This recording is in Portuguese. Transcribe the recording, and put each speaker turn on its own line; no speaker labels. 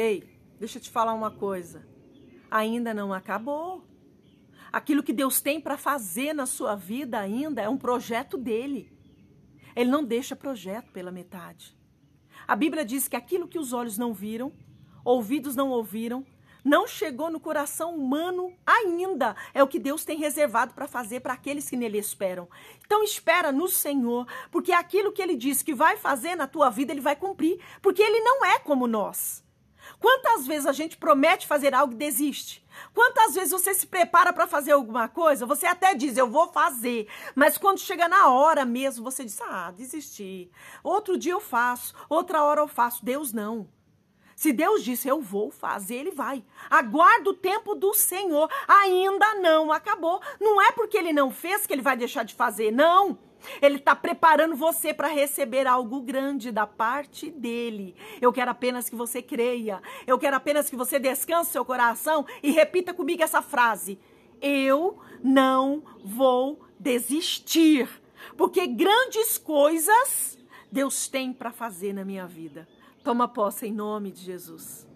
Ei, deixa eu te falar uma coisa. Ainda não acabou. Aquilo que Deus tem para fazer na sua vida ainda é um projeto dele. Ele não deixa projeto pela metade. A Bíblia diz que aquilo que os olhos não viram, ouvidos não ouviram, não chegou no coração humano ainda. É o que Deus tem reservado para fazer para aqueles que nele esperam. Então espera no Senhor, porque aquilo que ele diz que vai fazer na tua vida, ele vai cumprir, porque ele não é como nós. Quantas vezes a gente promete fazer algo e desiste? Quantas vezes você se prepara para fazer alguma coisa? Você até diz, eu vou fazer. Mas quando chega na hora mesmo, você diz, ah, desisti. Outro dia eu faço, outra hora eu faço. Deus não. Se Deus disse, eu vou fazer, ele vai. Aguarda o tempo do Senhor. Ainda não acabou. Não é porque ele não fez que ele vai deixar de fazer, não. Ele está preparando você para receber algo grande da parte dele. Eu quero apenas que você creia. Eu quero apenas que você descanse seu coração e repita comigo essa frase: Eu não vou desistir, porque grandes coisas Deus tem para fazer na minha vida. Toma posse em nome de Jesus.